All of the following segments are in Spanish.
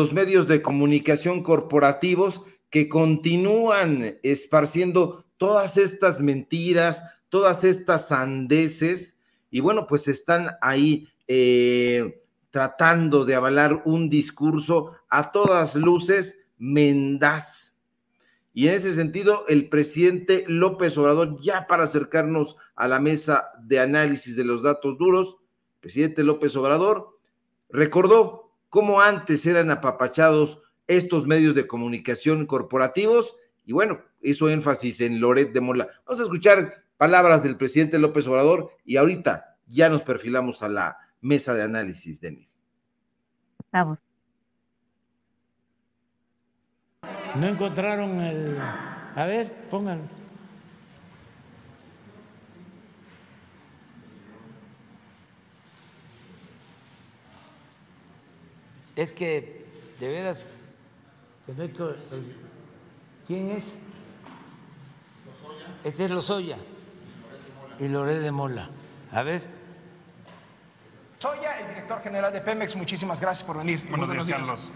los medios de comunicación corporativos que continúan esparciendo todas estas mentiras, todas estas sandeces, y bueno, pues están ahí eh, tratando de avalar un discurso a todas luces mendaz. Y en ese sentido, el presidente López Obrador, ya para acercarnos a la mesa de análisis de los datos duros, presidente López Obrador recordó cómo antes eran apapachados estos medios de comunicación corporativos y bueno, hizo énfasis en Loret de Mola. Vamos a escuchar palabras del presidente López Obrador y ahorita ya nos perfilamos a la mesa de análisis, Demi. Vamos. No encontraron el... A ver, pónganlo. Es que, de veras, ¿quién es? Este es Lozoya y Loré de Mola. A ver. Soya, el director general de Pemex, muchísimas gracias por venir. Buenos, días, Carlos.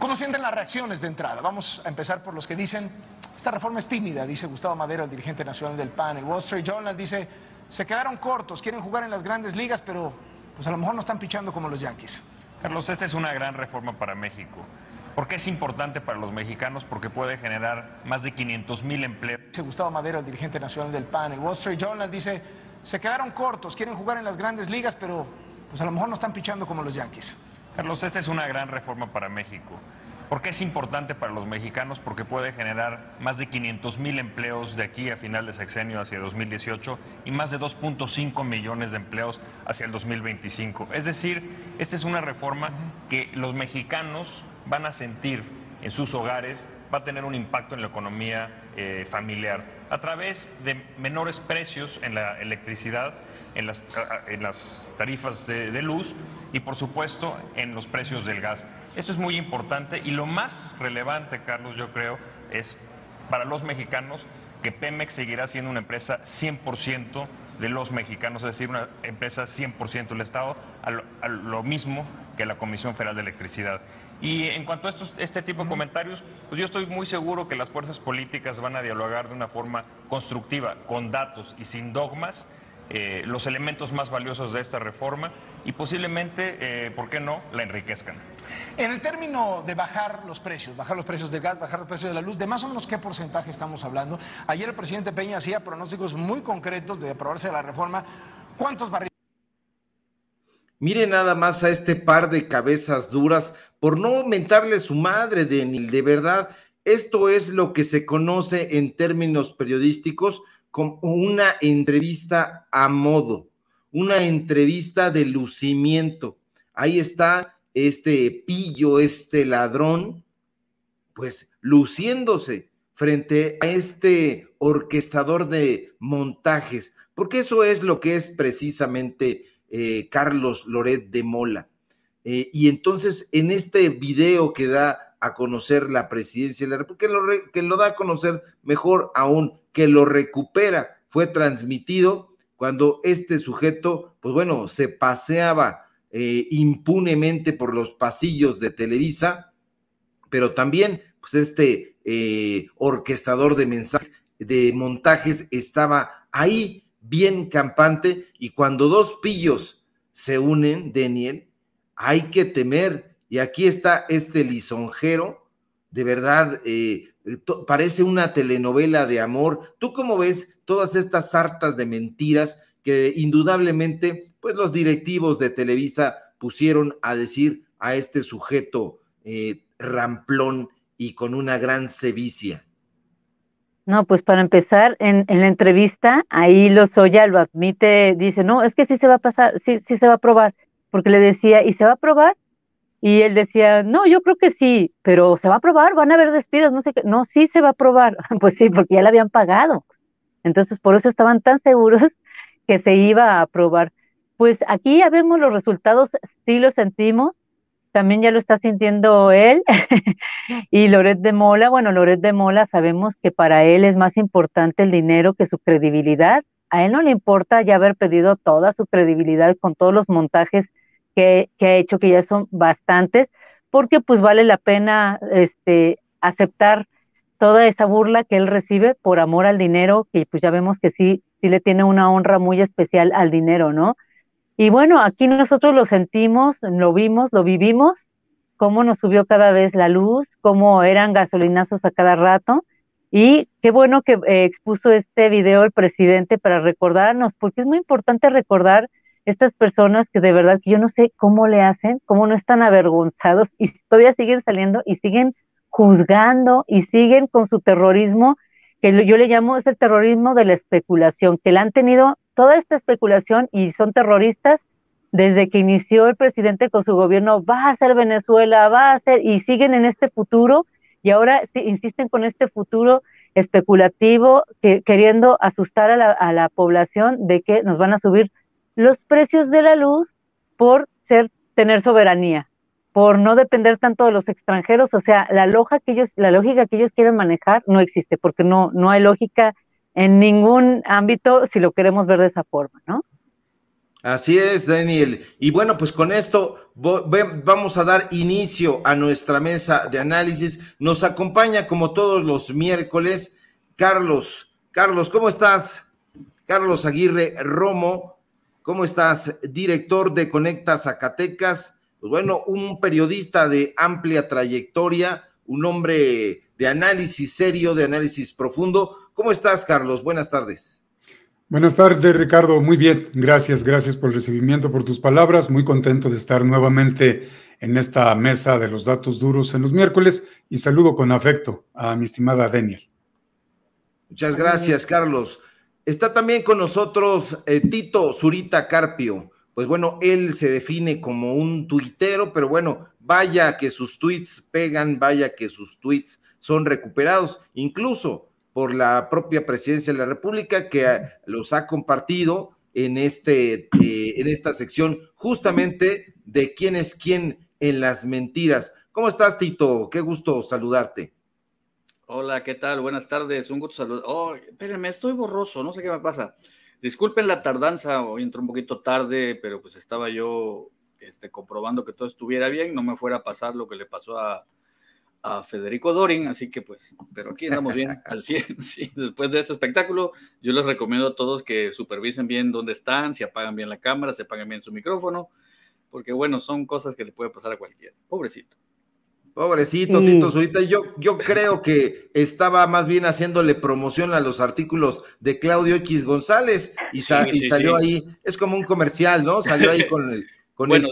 ¿Cómo sienten las reacciones de entrada? Vamos a empezar por los que dicen, esta reforma es tímida, dice Gustavo Madero, el dirigente nacional del PAN. El Wall Street Journal dice, se quedaron cortos, quieren jugar en las grandes ligas, pero pues a lo mejor no están pichando como los Yankees. Carlos, esta es una gran reforma para México. porque es importante para los mexicanos? Porque puede generar más de 500 mil empleos. Gustavo Madero, el dirigente nacional del PAN, el Wall Street Journal dice, se quedaron cortos, quieren jugar en las grandes ligas, pero pues a lo mejor no están pichando como los Yankees. Carlos, esta es una gran reforma para México. ¿Por qué es importante para los mexicanos? Porque puede generar más de 500 mil empleos de aquí a final de sexenio hacia 2018 y más de 2.5 millones de empleos hacia el 2025. Es decir, esta es una reforma que los mexicanos van a sentir en sus hogares, va a tener un impacto en la economía eh, familiar a través de menores precios en la electricidad, en las, en las tarifas de, luz y, por supuesto, en los precios del gas. Esto es muy importante y lo más relevante, Carlos, yo creo, es para los mexicanos que Pemex seguirá siendo una empresa 100% de los mexicanos, es decir, una empresa 100% del Estado, a lo mismo que la Comisión Federal de Electricidad. Y en cuanto a estos, este tipo de comentarios, pues yo estoy muy seguro que las fuerzas políticas van a dialogar de una forma constructiva, con datos y sin dogmas, eh, los elementos más valiosos de esta reforma y posiblemente, eh, ¿por qué no?, la enriquezcan. En el término de bajar los precios, bajar los precios del gas, bajar los precios de la luz, de más o menos qué porcentaje estamos hablando. Ayer el presidente Peña hacía pronósticos muy concretos de aprobarse la reforma. ¿Cuántos barriles? Mire nada más a este par de cabezas duras por no mentarle su madre, Denil. De verdad, esto es lo que se conoce en términos periodísticos como una entrevista a modo, una entrevista de lucimiento. Ahí está este pillo, este ladrón, pues luciéndose frente a este orquestador de montajes, porque eso es lo que es precisamente eh, Carlos Loret de Mola. Eh, y entonces en este video que da a conocer la presidencia de la República, que lo, da a conocer mejor aún, que lo recupera, fue transmitido cuando este sujeto, pues bueno, se paseaba eh, impunemente por los pasillos de Televisa, pero también, pues este orquestador de mensajes, de montajes, estaba ahí bien campante y cuando dos pillos se unen, Daniel, hay que temer. Y aquí está este lisonjero, de verdad, eh, parece una telenovela de amor. ¿Tú cómo ves todas estas hartas de mentiras que indudablemente, pues los directivos de Televisa pusieron a decir a este sujeto eh, ramplón y con una gran cevicia? No, pues para empezar, en, la entrevista, ahí Lozoya lo admite, dice, no, es que sí se va a pasar, sí, sí se va a probar, porque le decía, ¿y se va a probar? Y él decía, no, yo creo que sí, pero se va a probar, van a haber despidos, no sé qué, no, sí se va a probar, pues sí, porque ya le habían pagado. Entonces, por eso estaban tan seguros que se iba a aprobar. Pues aquí ya vemos los resultados, sí los sentimos, también ya lo está sintiendo él y Loret de Mola. Bueno, Loret de Mola sabemos que para él es más importante el dinero que su credibilidad. A él no le importa ya haber pedido toda su credibilidad con todos los montajes que, ha hecho, que ya son bastantes, porque pues vale la pena este, aceptar toda esa burla que él recibe por amor al dinero, que pues ya vemos que sí, sí le tiene una honra muy especial al dinero, ¿no? Y bueno, aquí nosotros lo sentimos, lo vimos, lo vivimos, cómo nos subió cada vez la luz, cómo eran gasolinazos a cada rato. Y qué bueno que eh, expuso este video el presidente para recordarnos, porque es muy importante recordar estas personas que de verdad que yo no sé cómo le hacen, cómo no están avergonzados y todavía siguen saliendo y siguen juzgando y siguen con su terrorismo, que yo le llamo es el terrorismo de la especulación, que la han tenido toda esta especulación y son terroristas desde que inició el presidente con su gobierno, va a ser Venezuela, va a ser, y siguen en este futuro y ahora insisten con este futuro especulativo, queriendo asustar a la, población de que nos van a subir los precios de la luz por ser, tener soberanía, por no depender tanto de los extranjeros, o sea, la, loja que ellos, la lógica que ellos quieren manejar no existe, porque no, no hay lógica en ningún ámbito si lo queremos ver de esa forma, ¿no? Así es, Daniel. Y bueno, pues con esto vamos a dar inicio a nuestra mesa de análisis. Nos acompaña como todos los miércoles Carlos. Carlos, ¿cómo estás? Carlos Aguirre Romo, ¿cómo estás? Director de Conecta Zacatecas. Pues bueno, un periodista de amplia trayectoria, un hombre de análisis serio, de análisis profundo, ¿Cómo estás, Carlos? Buenas tardes. Buenas tardes, Ricardo. Muy bien, gracias, gracias por el recibimiento, por tus palabras. Muy contento de estar nuevamente en esta mesa de los datos duros en los miércoles y saludo con afecto a mi estimada Daniel. Muchas gracias, Carlos. Está también con nosotros eh, Tito Zurita Carpio. Pues bueno, él se define como un tuitero, pero bueno, vaya que sus tweets pegan, vaya que sus tweets son recuperados. Incluso por la propia presidencia de la República, que los ha compartido en, este, eh, en esta sección justamente de quién es quién en las mentiras. ¿Cómo estás, Tito? Qué gusto saludarte. Hola, ¿qué tal? Buenas tardes, un gusto saludar. Oh, espérenme, estoy borroso, no sé qué me pasa. Disculpen la tardanza, hoy entré un poquito tarde, pero pues estaba yo este, comprobando que todo estuviera bien, no me fuera a pasar lo que le pasó a, a Federico Dorin, así que pues, pero aquí andamos bien al 100, Después de ese espectáculo, yo les recomiendo a todos que supervisen bien dónde están, si apagan bien la cámara, si apagan bien su micrófono, porque bueno, son cosas que le puede pasar a cualquiera. Pobrecito. Pobrecito Tito Zurita, yo, yo creo que estaba más bien haciéndole promoción a los artículos de Claudio X González y, salió ahí, es como un comercial, ¿no? Salió ahí con el bueno,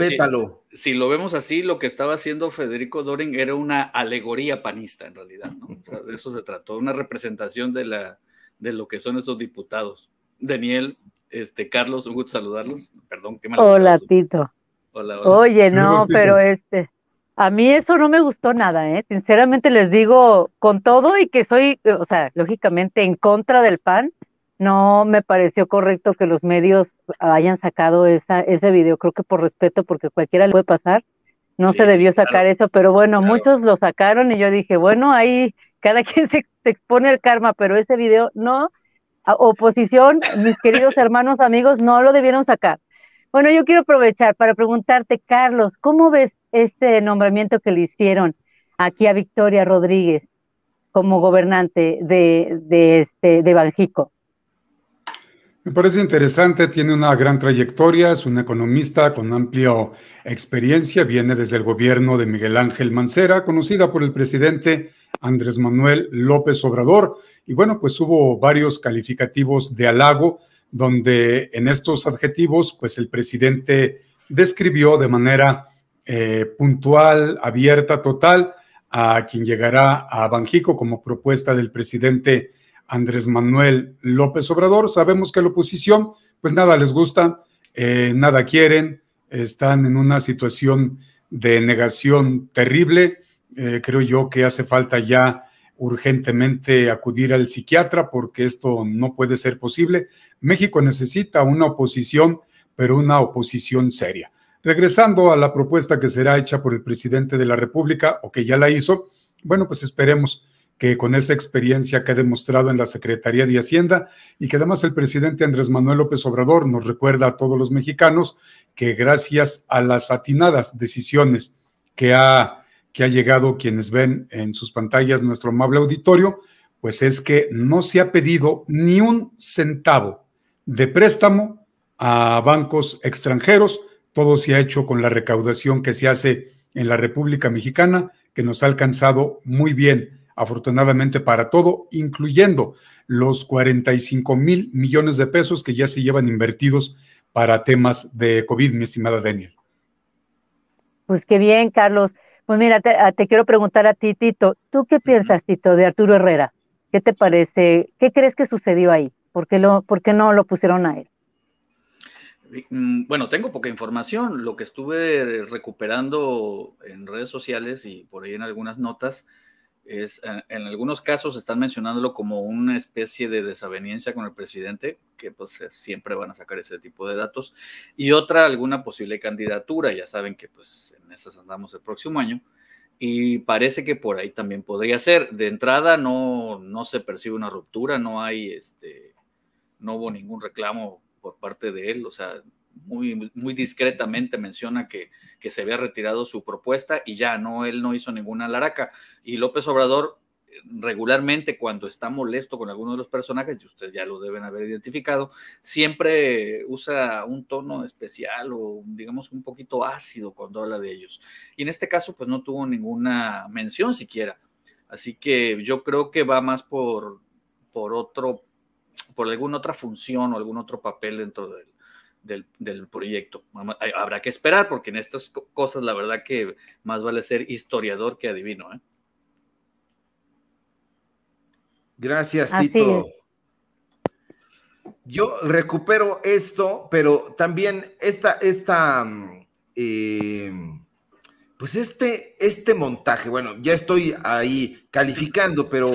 Si, lo vemos así, lo que estaba haciendo Federico Doren era una alegoría panista, en realidad, de eso se trató, una representación de, la, de lo que son esos diputados. Daniel, este, Carlos, un gusto saludarlos. Perdón, qué mal. Hola, Tito. hola. Oye, no, pero este, a mí eso no me gustó nada, ¿eh? Sinceramente les digo, con todo y que soy, o sea, lógicamente en contra del PAN, no me pareció correcto que los medios hayan sacado esa, ese video, creo que por respeto, porque cualquiera le puede pasar, no se debió sacar eso, pero bueno, muchos lo sacaron y yo dije, bueno, ahí cada quien se, expone el karma, pero ese video no, oposición, mis queridos hermanos, amigos, no lo debieron sacar. Bueno, yo quiero aprovechar para preguntarte, Carlos, ¿cómo ves este nombramiento que le hicieron aquí a Victoria Rodríguez como gobernante de, de, este, de Banjico? Me parece interesante, tiene una gran trayectoria, es un economista con amplia experiencia, viene desde el gobierno de Miguel Ángel Mancera, conocida por el presidente Andrés Manuel López Obrador. Y bueno, pues hubo varios calificativos de halago, donde en estos adjetivos, pues el presidente describió de manera eh, puntual, abierta, total, a quien llegará a Banjico como propuesta del presidente Andrés Manuel López Obrador. Sabemos que la oposición, pues nada les gusta, eh, nada quieren, están en una situación de negación terrible. Eh, creo yo que hace falta ya urgentemente acudir al psiquiatra porque esto no puede ser posible. México necesita una oposición, pero una oposición seria. Regresando a la propuesta que será hecha por el presidente de la República o que ya la hizo, bueno, pues esperemos que con esa experiencia que ha demostrado en la Secretaría de Hacienda y que además el presidente Andrés Manuel López Obrador nos recuerda a todos los mexicanos que gracias a las atinadas decisiones que ha, que ha llegado quienes ven en sus pantallas nuestro amable auditorio, pues es que no se ha pedido ni un centavo de préstamo a bancos extranjeros, todo se ha hecho con la recaudación que se hace en la República Mexicana, que nos ha alcanzado muy bien afortunadamente para todo, incluyendo los 45 mil millones de pesos que ya se llevan invertidos para temas de COVID, mi estimada Daniel. Pues qué bien, Carlos. Pues mira, te, ah, quiero preguntar a ti, Tito, ¿tú qué piensas, Tito, de Arturo Herrera? ¿Qué te parece? ¿Qué crees que sucedió ahí? ¿Por lo, por qué no lo pusieron a él? Mm, bueno, tengo poca información. Lo que estuve recuperando en redes sociales y por ahí en algunas notas es, eh, en algunos casos están mencionándolo como una especie de desaveniencia con el presidente, que pues eh, siempre van a sacar ese tipo de datos, y otra alguna posible candidatura, ya saben que pues en esas andamos el próximo año, y parece que por ahí también podría ser. De entrada no, no se percibe una ruptura, no hay, este, no hubo ningún reclamo por parte de él, o sea, muy, discretamente menciona que, se había retirado su propuesta y ya, no, él no hizo ninguna laraca. Y López Obrador regularmente cuando está molesto con alguno de los personajes, y ustedes ya lo deben haber identificado, siempre usa un tono especial o digamos un poquito ácido cuando habla de ellos. Y en este caso pues no tuvo ninguna mención siquiera. Así que yo creo que va más por, por otro, por alguna otra función o algún otro papel dentro del, del, proyecto. Habrá que esperar porque en estas cosas la verdad que más vale ser historiador que adivino. ¿eh? Gracias, Tito. Yo recupero esto, pero también esta, esta, mm, eh, pues este, este montaje, bueno, ya estoy ahí calificando, pero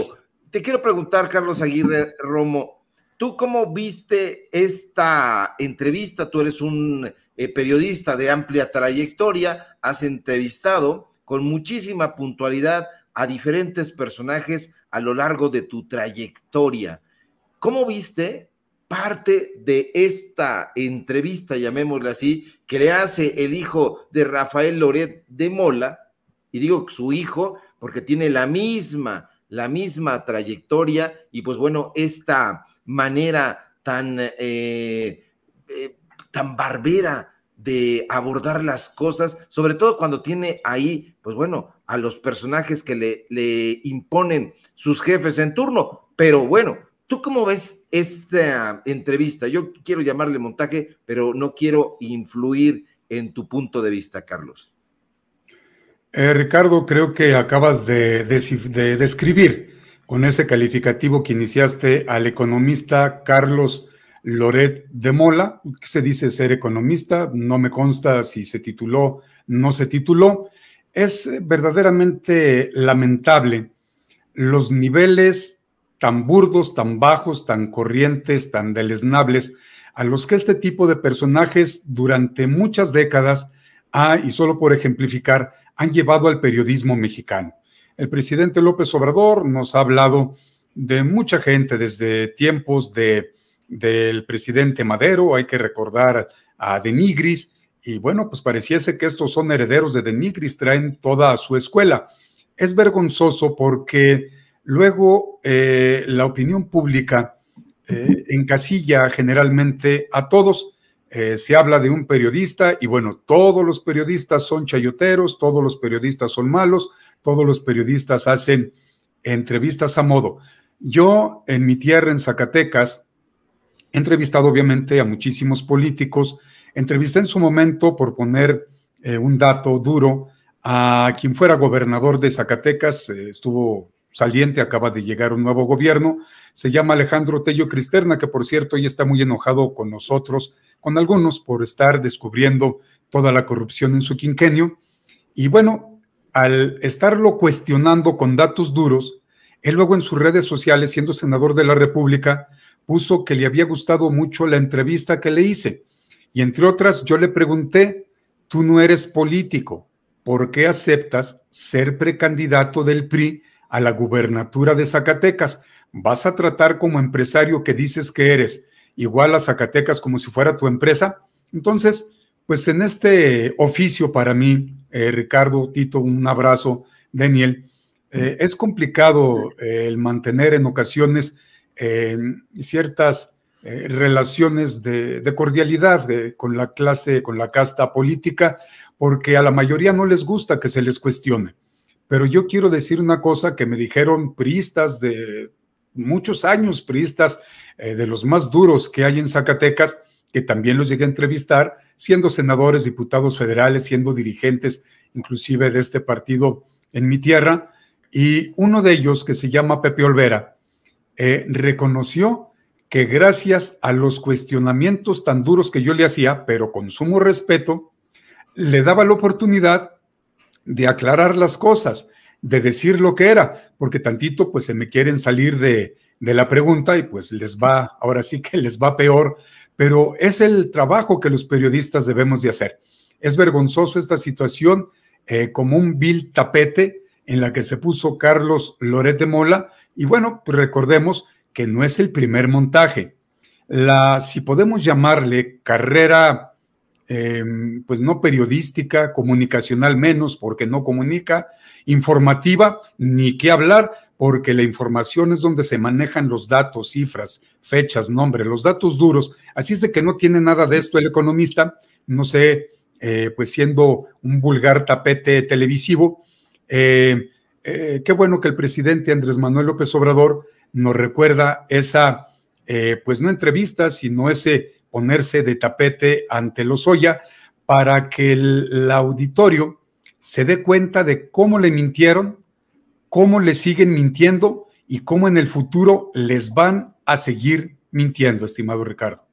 te quiero preguntar, Carlos Aguirre Romo, ¿Tú cómo viste esta entrevista? Tú eres un eh, periodista de amplia trayectoria, has entrevistado con muchísima puntualidad a diferentes personajes a lo largo de tu trayectoria. ¿Cómo viste parte de esta entrevista, llamémosla así, que le hace el hijo de Rafael Loret de Mola? Y digo su hijo porque tiene la misma, la misma trayectoria y pues bueno, esta manera tan, eh, eh, tan barbera de abordar las cosas, sobre todo cuando tiene ahí, pues bueno, a los personajes que le, le imponen sus jefes en turno. Pero bueno, ¿Tú cómo ves esta entrevista? Yo quiero llamarle montaje, pero no quiero influir en tu punto de vista, Carlos. Eh, Ricardo, creo que acabas de describir con ese calificativo que iniciaste al economista Carlos Loret de Mola, que se dice ser economista, no me consta si se tituló, no se tituló. Es verdaderamente lamentable los niveles tan burdos, tan bajos, tan corrientes, tan deleznables, a los que este tipo de personajes durante muchas décadas, ha, ah, y solo por ejemplificar, han llevado al periodismo mexicano. El presidente López Obrador nos ha hablado de mucha gente desde tiempos de, del presidente Madero, hay que recordar a Denigris, y bueno, pues pareciese que estos son herederos de Denigris, traen toda su escuela. Es vergonzoso porque luego eh, la opinión pública eh, encasilla generalmente a todos. Eh, se habla de un periodista y bueno, todos los periodistas son chayoteros, todos los periodistas son malos, todos los periodistas hacen entrevistas a modo. Yo en mi tierra, en Zacatecas, he entrevistado obviamente a muchísimos políticos, entrevisté en su momento, por poner eh, un dato duro, a quien fuera gobernador de Zacatecas, eh, estuvo saliente, acaba de llegar un nuevo gobierno, se llama Alejandro Tello Cristerna, que por cierto ya está muy enojado con nosotros, con algunos, por estar descubriendo toda la corrupción en su quinquenio. Y bueno, al estarlo cuestionando con datos duros, él luego en sus redes sociales, siendo senador de la República, puso que le había gustado mucho la entrevista que le hice. Y entre otras, yo le pregunté, tú no eres político, ¿por qué aceptas ser precandidato del PRI a la gubernatura de Zacatecas? ¿Vas a tratar como empresario que dices que eres igual a Zacatecas como si fuera tu empresa? Entonces, pues en este oficio para mí, eh, Ricardo, Tito, un abrazo, Daniel, eh, es complicado eh, el mantener en ocasiones ciertas relaciones de, de cordialidad con la clase, con la casta política, porque a la mayoría no les gusta que se les cuestione. Pero yo quiero decir una cosa que me dijeron priistas de muchos años, priistas de los más duros que hay en Zacatecas, que también los llegué a entrevistar, siendo senadores, diputados federales, siendo dirigentes inclusive de este partido en mi tierra, y uno de ellos, que se llama Pepe Olvera, eh, reconoció que gracias a los cuestionamientos tan duros que yo le hacía, pero con sumo respeto, le daba la oportunidad de aclarar las cosas, de decir lo que era, porque tantito pues se me quieren salir de, de la pregunta y pues les va, ahora sí que les va peor, pero es el trabajo que los periodistas debemos de hacer. Es vergonzoso esta situación eh, como un vil tapete en la que se puso Carlos Loret de Mola y bueno, pues, recordemos que no es el primer montaje. La, si podemos llamarle carrera, em, pues no periodística, comunicacional menos, porque no comunica, informativa, ni qué hablar, porque la información es donde se manejan los datos, cifras, fechas, nombres, los datos duros. Así es de que no tiene nada de esto el economista, no sé, eh, pues siendo un vulgar tapete televisivo. Eh, eh, qué bueno que el presidente Andrés Manuel López Obrador nos recuerda esa, pues no entrevista, sino ese ponerse de tapete ante los Oya para que el auditorio se dé cuenta de cómo le mintieron cómo le siguen mintiendo y cómo en el futuro les van a seguir mintiendo, estimado Ricardo.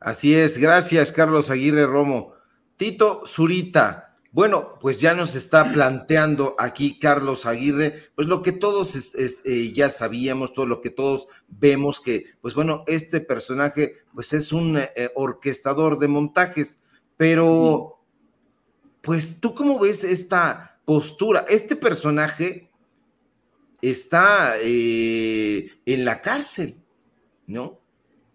Así es, gracias Carlos Aguirre Romo. Tito Zurita, bueno, pues ya nos está planteando aquí Carlos Aguirre, pues lo que todos eh, ya sabíamos, todo lo que todos vemos que, pues bueno, este personaje pues es un eh, orquestador de montajes, pero pues tú cómo ves esta postura. Este personaje está eh, en la cárcel, ¿no?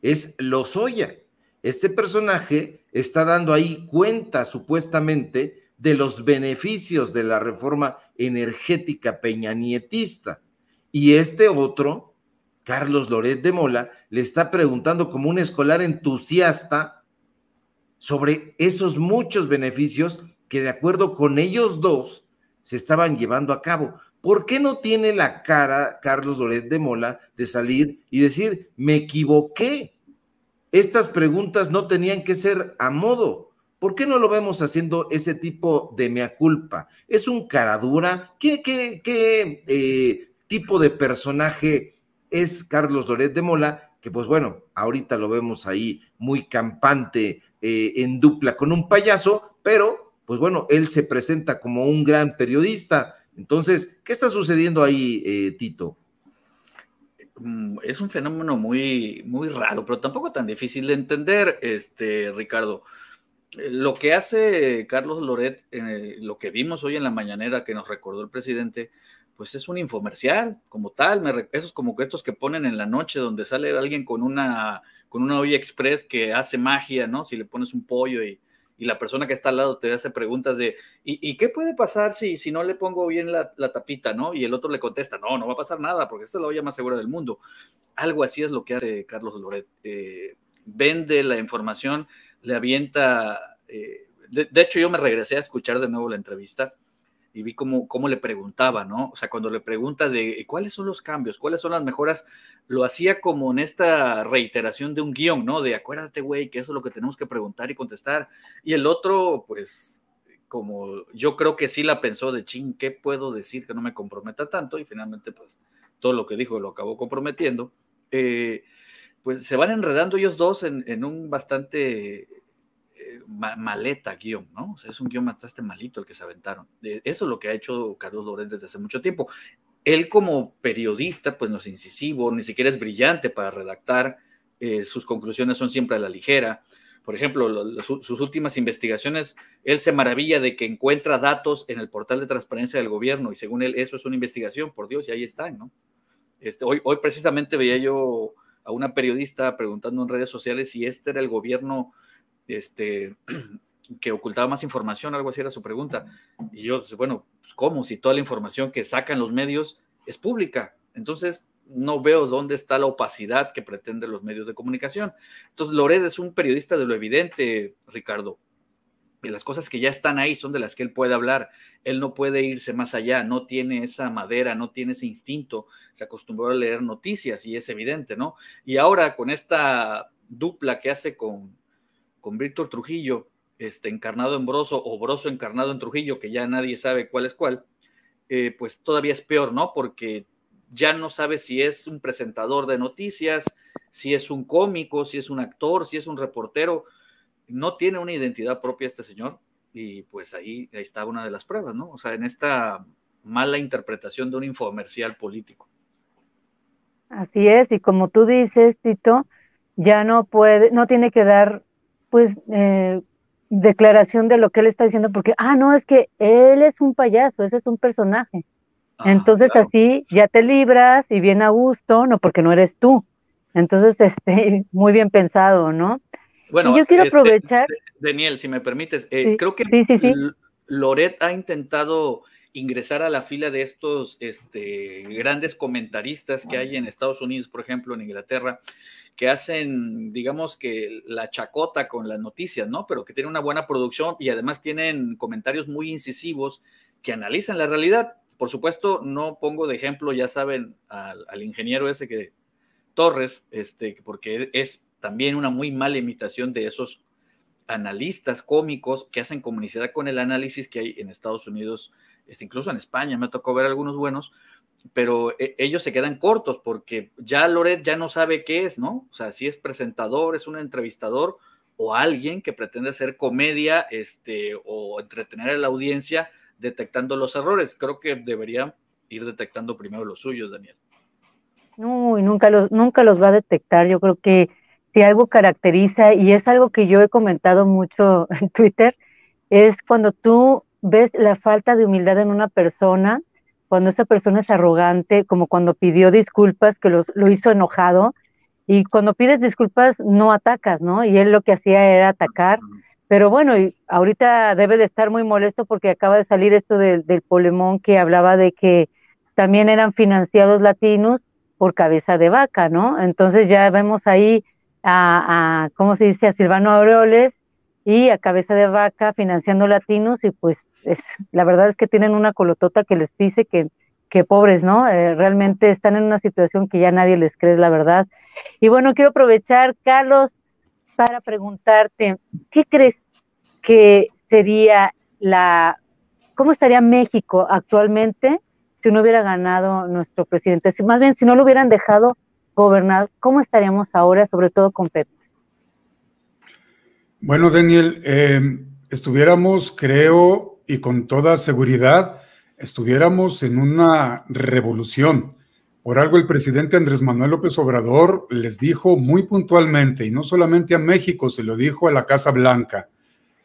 Es Lozoya. Este personaje está dando ahí cuenta supuestamente de los beneficios de la reforma energética peñanietista. Y este otro, Carlos Loret de Mola, le está preguntando como un escolar entusiasta sobre esos muchos beneficios que de acuerdo con ellos dos se estaban llevando a cabo. ¿Por qué no tiene la cara Carlos Loret de Mola de salir y decir, me equivoqué? Estas preguntas no tenían que ser a modo. ¿Por qué no lo vemos haciendo ese tipo de mea culpa? Es un cara ¿Qué, qué, eh, tipo de personaje es Carlos Loret de Mola? Que pues bueno, ahorita lo vemos ahí muy campante eh, en dupla con un payaso, pero pues bueno, él se presenta como un gran periodista. Entonces, ¿qué está sucediendo ahí, eh, Tito? Mm, es un fenómeno muy, muy raro, pero tampoco tan difícil de entender, este, Ricardo. Eh, lo que hace Carlos Loret, lo que vimos hoy en la mañanera que nos recordó el presidente, pues es un infomercial como tal, me, esos como estos que ponen en la noche donde sale alguien con una, con una olla express que hace magia, ¿no? Si le pones un pollo y, y la persona que está al lado te hace preguntas de, ¿y, qué puede pasar si, si no le pongo bien la, tapita, no? Y el otro le contesta, no, no va a pasar nada, porque esta es la olla más segura del mundo. Algo así es lo que hace Carlos Loret. Eh, vende la información, le avienta... Eh, de, hecho, yo me regresé a escuchar de nuevo la entrevista y vi cómo, le preguntaba, ¿no? O sea, cuando le pregunta de cuáles son los cambios, cuáles son las mejoras, lo hacía como en esta reiteración de un guión, ¿no? De acuérdate, güey, que eso es lo que tenemos que preguntar y contestar. Y el otro, pues, como yo creo que sí la pensó de ching, ¿qué puedo decir que no me comprometa tanto? Y finalmente, pues, todo lo que dijo lo acabó comprometiendo. Eh, pues se van enredando ellos dos en, en un bastante eh, maleta guión, ¿no? O sea, es un guión bastante malito el que se aventaron. Eh, eso es lo que ha hecho Carlos Lorenz desde hace mucho tiempo. Él como periodista, pues no es incisivo, ni siquiera es brillante para redactar, eh, sus conclusiones son siempre a la ligera. Por ejemplo, sus últimas investigaciones, él se maravilla de que encuentra datos en el portal de transparencia del gobierno y según él eso es una investigación, por Dios, y ahí están, ¿no? Este, hoy, hoy precisamente veía yo a una periodista preguntando en redes sociales si este era el gobierno este, que ocultaba más información, algo así era su pregunta. Y yo, pues, bueno, pues, ¿cómo? Si toda la información que sacan los medios es pública. Entonces, no veo dónde está la opacidad que pretenden los medios de comunicación. Entonces, Lored es un periodista de lo evidente, Ricardo. Y las cosas que ya están ahí son de las que él puede hablar. Él no puede irse más allá, no tiene esa madera, no tiene ese instinto. Se acostumbró a leer noticias y es evidente, ¿no? Y ahora con esta dupla que hace con con Víctor Trujillo, este, encarnado en Broso o Broso encarnado en Trujillo, que ya nadie sabe cuál es cuál, eh, pues todavía es peor, ¿no? Porque ya no sabe si es un presentador de noticias, si es un cómico, si es un actor, si es un reportero. No tiene una identidad propia este señor y pues ahí, ahí está una de las pruebas, ¿no? O sea, en esta mala interpretación de un infomercial político. Así es, y como tú dices, Tito, ya no puede, no tiene que dar pues, eh, declaración de lo que él está diciendo, porque, ah, no, es que él es un payaso, ese es un personaje. Ah, Entonces así ya te libras y bien a gusto, no, porque no eres tú. Entonces, este, muy bien pensado, ¿no? Bueno, yo quiero este, aprovechar. Este, Daniel, si me permites, eh, creo que Loret ha intentado ingresar a la fila de estos este, grandes comentaristas que hay en Estados Unidos, por ejemplo, en Inglaterra, que hacen, digamos que la chacota con las noticias, ¿no? Pero que tienen una buena producción y además tienen comentarios muy incisivos que analizan la realidad. Por supuesto, no pongo de ejemplo, ya saben, al, ingeniero ese que Torres, este, porque es también una muy mala imitación de esos analistas cómicos que hacen comunicidad con el análisis que hay en Estados Unidos este, incluso en España me tocó ver algunos buenos, pero eh, ellos se quedan cortos porque ya Loret ya no sabe qué es, ¿no? O sea, si es presentador, es un entrevistador o alguien que pretende hacer comedia este, o entretener a la audiencia detectando los errores. Creo que debería ir detectando primero los suyos, Daniel. No, y nunca los, nunca los va a detectar. Yo creo que si algo caracteriza, y es algo que yo he comentado mucho en Twitter, es cuando tú ves la falta de humildad en una persona, cuando esa persona es arrogante, como cuando pidió disculpas, que los, lo hizo enojado, y cuando pides disculpas no atacas, ¿no? Y él lo que hacía era atacar, pero bueno, y ahorita debe de estar muy molesto porque acaba de salir esto del polemón que hablaba de que también eran financiados latinos por cabeza de vaca, ¿no? Entonces ya vemos ahí a, a ¿cómo se dice?, a Silvano Aureoles y a Cabeza de Vaca financiando latinos y pues es, la verdad es que tienen una colotota que les dice que, pobres, ¿no? Eh, realmente están en una situación que ya nadie les cree, la verdad. Y bueno, quiero aprovechar, Carlos, para preguntarte, ¿qué crees que sería la, cómo estaría México actualmente si no hubiera ganado nuestro presidente? Si, más bien, si no lo hubieran dejado gobernar, ¿cómo estaríamos ahora, sobre todo con Pepe? Bueno, Daniel, em, estuviéramos, creo, y con toda seguridad, estuviéramos en una revolución. Por algo el presidente Andrés Manuel López Obrador les dijo muy puntualmente, y no solamente a México, se lo dijo a la Casa Blanca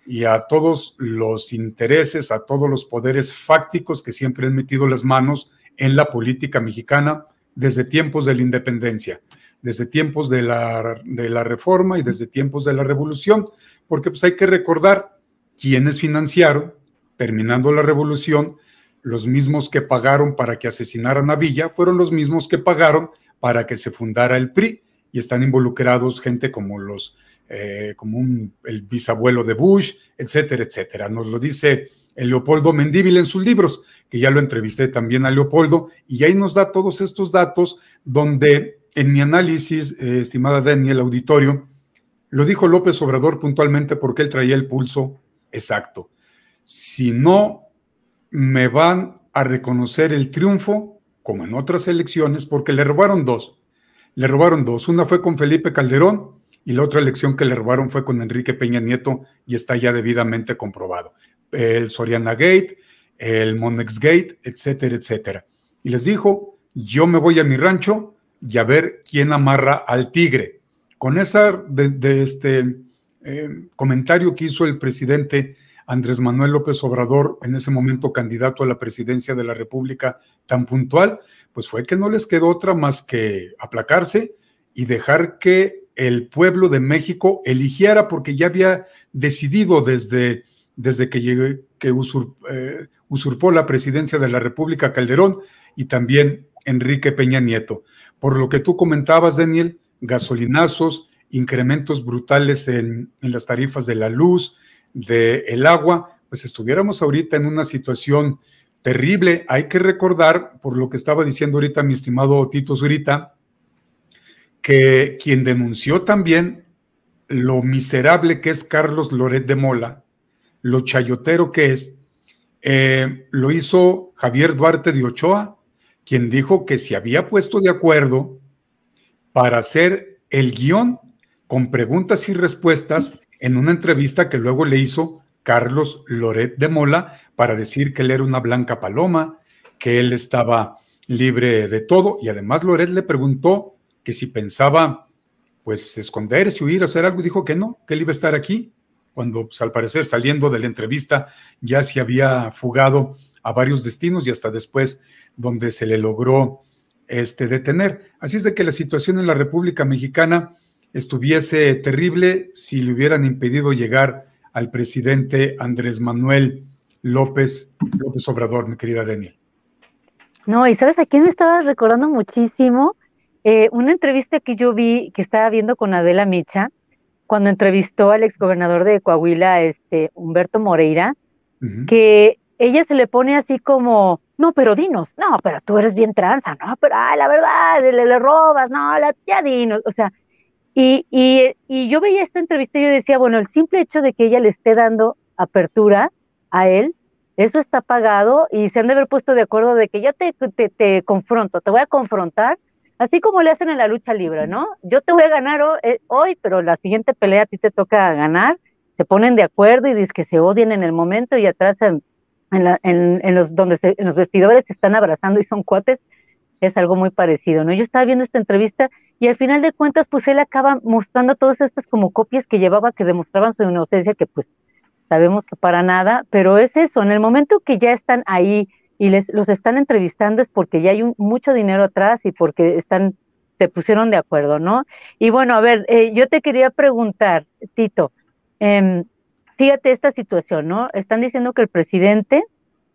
y a todos los intereses, a todos los poderes fácticos que siempre han metido las manos en la política mexicana desde tiempos de la independencia desde tiempos de la, de la reforma y desde tiempos de la revolución, porque pues hay que recordar quiénes financiaron, terminando la revolución, los mismos que pagaron para que asesinaran a Villa, fueron los mismos que pagaron para que se fundara el PRI y están involucrados gente como los, eh, como el bisabuelo de Bush, etcétera, etcétera. Nos lo dice Leopoldo Mendíbil en sus libros, que ya lo entrevisté también a Leopoldo, y ahí nos da todos estos datos donde en mi análisis, eh, estimada Dani, el auditorio, lo dijo López Obrador puntualmente porque él traía el pulso exacto. Si no, me van a reconocer el triunfo, como en otras elecciones, porque le robaron dos. Le robaron dos. Una fue con Felipe Calderón y la otra elección que le robaron fue con Enrique Peña Nieto y está ya debidamente comprobado. El Soriana Gate, el Monex Gate, etcétera, etcétera. Y les dijo, yo me voy a mi rancho y a ver quién amarra al tigre. Con ese de, este, eh, comentario que hizo el presidente Andrés Manuel López Obrador, en ese momento candidato a la presidencia de la República tan puntual, pues fue que no les quedó otra más que aplacarse y dejar que el pueblo de México eligiera, porque ya había decidido desde, desde que, que eh, usurpó la presidencia de la República Calderón y también Enrique Peña Nieto por lo que tú comentabas, Daniel, gasolinazos, incrementos brutales en, las tarifas de la luz, del el agua, pues estuviéramos ahorita en una situación terrible. Hay que recordar, por lo que estaba diciendo ahorita mi estimado Tito Zurita, que quien denunció también lo miserable que es Carlos Loret de Mola, lo chayotero que es, eh, lo hizo Javier Duarte de Ochoa, quien dijo que se había puesto de acuerdo para hacer el guión con preguntas y respuestas en una entrevista que luego le hizo Carlos Loret de Mola para decir que él era una blanca paloma, que él estaba libre de todo y además Loret le preguntó que si pensaba pues esconderse, huir, hacer algo, dijo que no, que él iba a estar aquí, cuando pues, al parecer saliendo de la entrevista ya se había fugado a varios destinos y hasta después donde se le logró este, detener. Así es de que la situación en la República Mexicana estuviese terrible si le hubieran impedido llegar al presidente Andrés Manuel López, López Obrador, mi querida Daniel. No, y sabes a quién me estaba recordando muchísimo eh, una entrevista que yo vi, que estaba viendo con Adela Mecha, cuando entrevistó al exgobernador de Coahuila, este, Humberto Moreira, que ella se le pone así como, no, pero dinos, no, pero tú eres bien tranza, no, pero ay, la verdad, le, le robas, no, la, ya dinos, o sea, y, yo veía esta entrevista y yo decía, bueno, el simple hecho de que ella le esté dando apertura a él, eso está pagado y se han de haber puesto de acuerdo de que yo te, te, te confronto, te voy a confrontar, así como le hacen en la lucha libre, ¿no? Yo te voy a ganar eh, hoy, pero la siguiente pelea a ti te toca ganar, se ponen de acuerdo y dicen que se odian en el momento y atrás en, los, donde en los vestidores se están abrazando y son cuates, es algo muy parecido, ¿no? Yo estaba viendo esta entrevista y al final de cuentas, pues él acaba mostrando todas estas como copias que llevaba que demostraban su inocencia, que pues sabemos que para nada, pero es eso, en el momento que ya están ahí y les, los están entrevistando es porque ya hay mucho dinero atrás y porque están, se pusieron de acuerdo, ¿no? Y bueno, a ver, eh, yo te quería preguntar, Tito, eh, fíjate esta situación, ¿no? Están diciendo que el presidente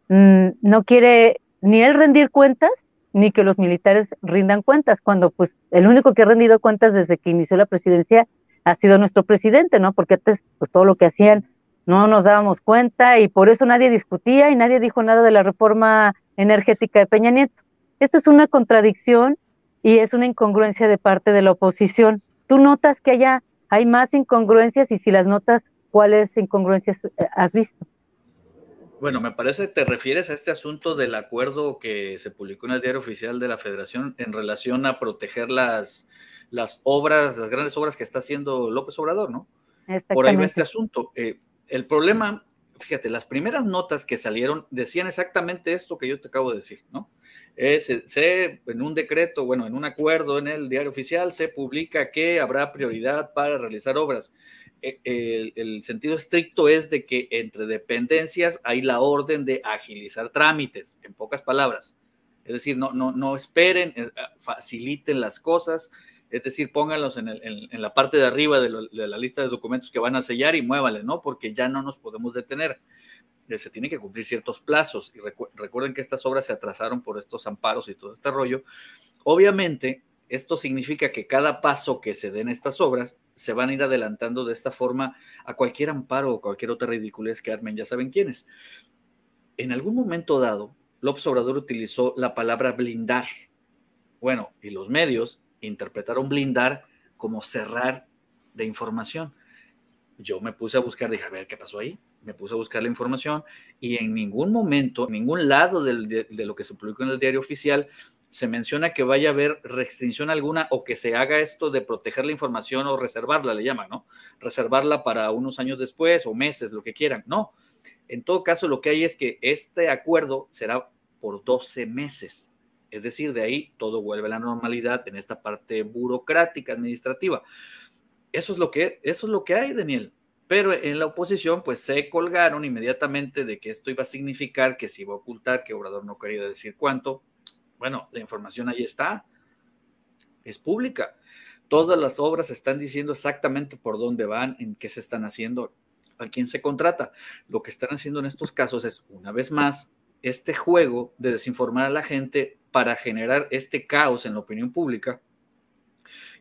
mm, no quiere ni él rendir cuentas, ni que los militares rindan cuentas, cuando pues el único que ha rendido cuentas desde que inició la presidencia ha sido nuestro presidente, ¿no? Porque antes pues todo lo que hacían no nos dábamos cuenta y por eso nadie discutía y nadie dijo nada de la reforma energética de Peña Nieto. Esto es una contradicción y es una incongruencia de parte de la oposición. Tú notas que allá hay más incongruencias y si las notas ¿cuáles incongruencias eh, has visto? Bueno, me parece que te refieres a este asunto del acuerdo que se publicó en el diario oficial de la Federación en relación a proteger las, las obras, las grandes obras que está haciendo López Obrador, ¿no? Por ahí va este asunto. Eh, el problema, fíjate, las primeras notas que salieron decían exactamente esto que yo te acabo de decir, ¿no? Eh, se, en un decreto, bueno, en un acuerdo en el diario oficial, se publica que habrá prioridad para realizar obras. Eh, el, sentido estricto es de que entre dependencias hay la orden de agilizar trámites, en pocas palabras. Es decir, no, no, no esperen, eh, faciliten las cosas, es decir, pónganlos en, la parte de arriba de, la lista de documentos que van a sellar y muévales ¿no? Porque ya no nos podemos detener se tienen que cumplir ciertos plazos. Y recuerden que estas obras se atrasaron por estos amparos y todo este rollo. Obviamente, esto significa que cada paso que se den estas obras se van a ir adelantando de esta forma a cualquier amparo o cualquier otra ridiculez que armen, ya saben quiénes. En algún momento dado, López Obrador utilizó la palabra blindar. Bueno, y los medios interpretaron blindar como cerrar de información. Yo me puse a buscar, dije, a ver, ¿qué pasó ahí? me puse a buscar la información y en ningún momento, en ningún lado de, lo que se publicó en el diario oficial, se menciona que vaya a haber restricción alguna o que se haga esto de proteger la información o reservarla, le llaman, ¿no? Reservarla para unos años después o meses, lo que quieran, no. En todo caso, lo que hay es que este acuerdo será por 12 meses. Es decir, de ahí todo vuelve a la normalidad en esta parte burocrática administrativa. Eso es lo que, eso es lo que hay, Daniel pero en la oposición pues se colgaron inmediatamente de que esto iba a significar que se iba a ocultar, que Obrador no quería decir cuánto. Bueno, la información ahí está, es pública. Todas las obras están diciendo exactamente por dónde van, en qué se están haciendo, a quién se contrata. Lo que están haciendo en estos casos es, una vez más, este juego de desinformar a la gente para generar este caos en la opinión pública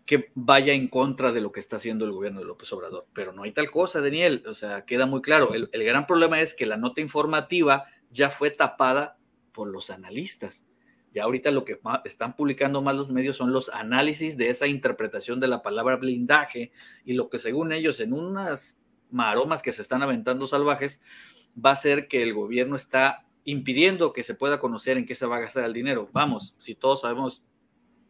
que vaya en contra de lo que está haciendo el gobierno de López Obrador. Pero no hay tal cosa, Daniel. O sea, queda muy claro. El, gran problema es que la nota informativa ya fue tapada por los analistas. Ya ahorita lo que están publicando más los medios son los análisis de esa interpretación de la palabra blindaje y lo que según ellos en unas maromas que se están aventando salvajes va a ser que el gobierno está impidiendo que se pueda conocer en qué se va a gastar el dinero. Vamos, si todos sabemos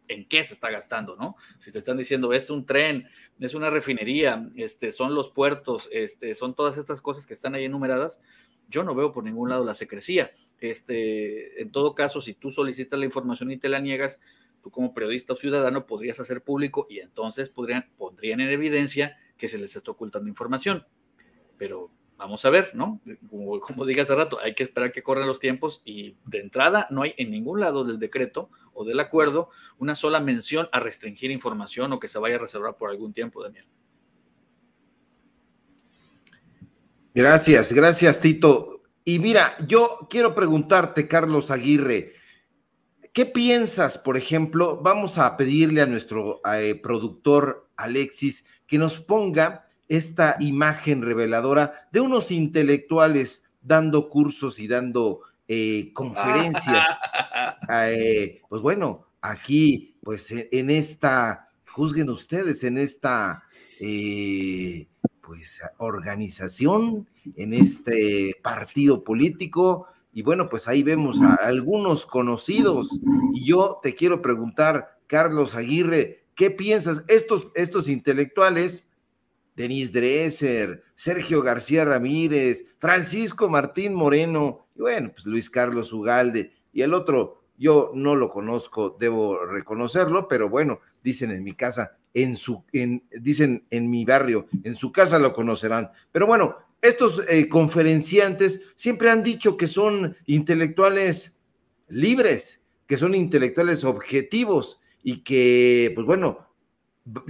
en qué se está gastando, ¿no? Si te están diciendo es un tren, es una refinería, este, son los puertos, este, son todas estas cosas que están ahí enumeradas, yo no veo por ningún lado la secrecía. Este, en todo caso, si tú solicitas la información y te la niegas, tú como periodista o ciudadano podrías hacer público y entonces podrían, pondrían en evidencia que se les está ocultando información. Pero vamos a ver, ¿no? Como, como, hace rato, hay que esperar que corran los tiempos y de entrada no hay en ningún lado del decreto o del acuerdo una sola mención a restringir información o que se vaya a reservar por algún tiempo, Daniel. Gracias, gracias Tito. Y mira, yo quiero preguntarte, Carlos Aguirre, ¿qué piensas, por ejemplo? Vamos a pedirle a nuestro eh, productor Alexis que nos ponga esta imagen reveladora de unos intelectuales dando cursos y dando eh, conferencias. Ah, eh, pues bueno, aquí, pues e, en esta, juzguen ustedes, en esta eh, pues, organización, en este partido político. Y bueno, pues ahí vemos a algunos conocidos. Y yo te quiero preguntar, Carlos Aguirre, ¿qué piensas? Estos, estos intelectuales, Denise Dresser, Sergio García Ramírez, Francisco Martín Moreno, y bueno, pues Luis Carlos Ugalde, y el otro, yo no lo conozco, debo reconocerlo, pero bueno, dicen en mi casa, en su, dicen en mi barrio, en su casa lo conocerán. Pero bueno, estos eh, conferenciantes siempre han dicho que son intelectuales libres, que son intelectuales objetivos y que, pues bueno,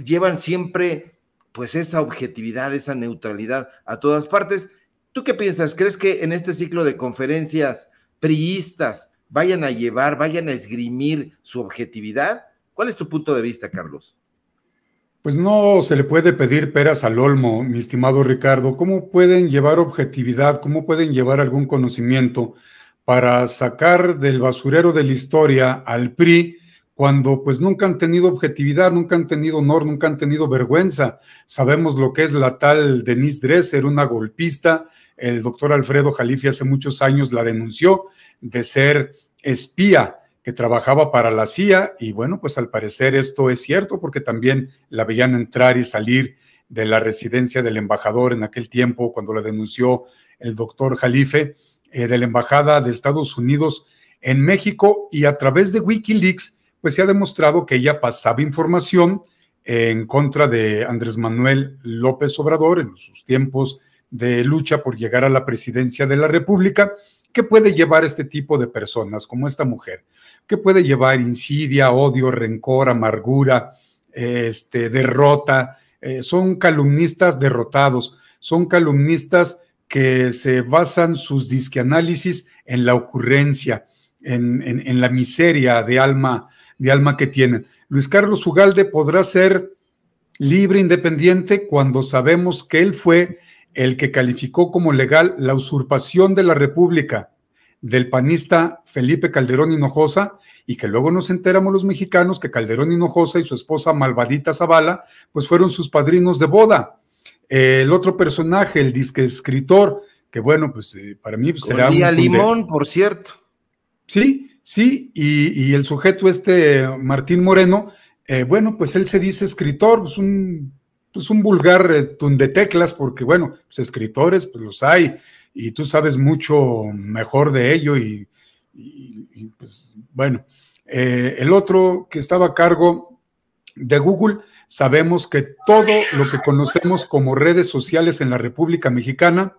llevan siempre pues esa objetividad, esa neutralidad a todas partes. ¿Tú qué piensas? ¿Crees que en este ciclo de conferencias priistas vayan a llevar, vayan a esgrimir su objetividad? ¿Cuál es tu punto de vista, Carlos? Pues no se le puede pedir peras al olmo, mi estimado Ricardo. ¿Cómo pueden llevar objetividad? ¿Cómo pueden llevar algún conocimiento para sacar del basurero de la historia al PRI? cuando pues nunca han tenido objetividad, nunca han tenido honor, nunca han tenido vergüenza. Sabemos lo que es la tal Denise Dresser, una golpista. El doctor Alfredo Jalife hace muchos años la denunció de ser espía que trabajaba para la CIA y bueno, pues al parecer esto es cierto porque también la veían entrar y salir de la residencia del embajador en aquel tiempo cuando la denunció el doctor Jalife eh, de la Embajada de Estados Unidos en México y a través de Wikileaks pues se ha demostrado que ella pasaba información en contra de Andrés Manuel López Obrador en sus tiempos de lucha por llegar a la presidencia de la República, que puede llevar este tipo de personas, como esta mujer, que puede llevar insidia, odio, rencor, amargura, este, derrota. Eh, son calumnistas derrotados, son calumnistas que se basan sus disqueanálisis en la ocurrencia, en, en la miseria de alma de alma que tienen. Luis Carlos Ugalde podrá ser libre, independiente, cuando sabemos que él fue el que calificó como legal la usurpación de la República del panista Felipe Calderón Hinojosa y que luego nos enteramos los mexicanos que Calderón Hinojosa y su esposa Malvadita Zavala pues fueron sus padrinos de boda. El otro personaje, el disque escritor, que bueno, pues eh, para mí pues, será un... Limón, por cierto. Sí, Sí, y, el sujeto este, Martín Moreno, eh, bueno, pues él se dice escritor, pues un, pues un vulgar eh, tundeteclas, porque bueno, pues escritores, pues los hay, y tú sabes mucho mejor de ello, y, pues bueno. Eh, el otro que estaba a cargo de Google, sabemos que todo lo que conocemos como redes sociales en la República Mexicana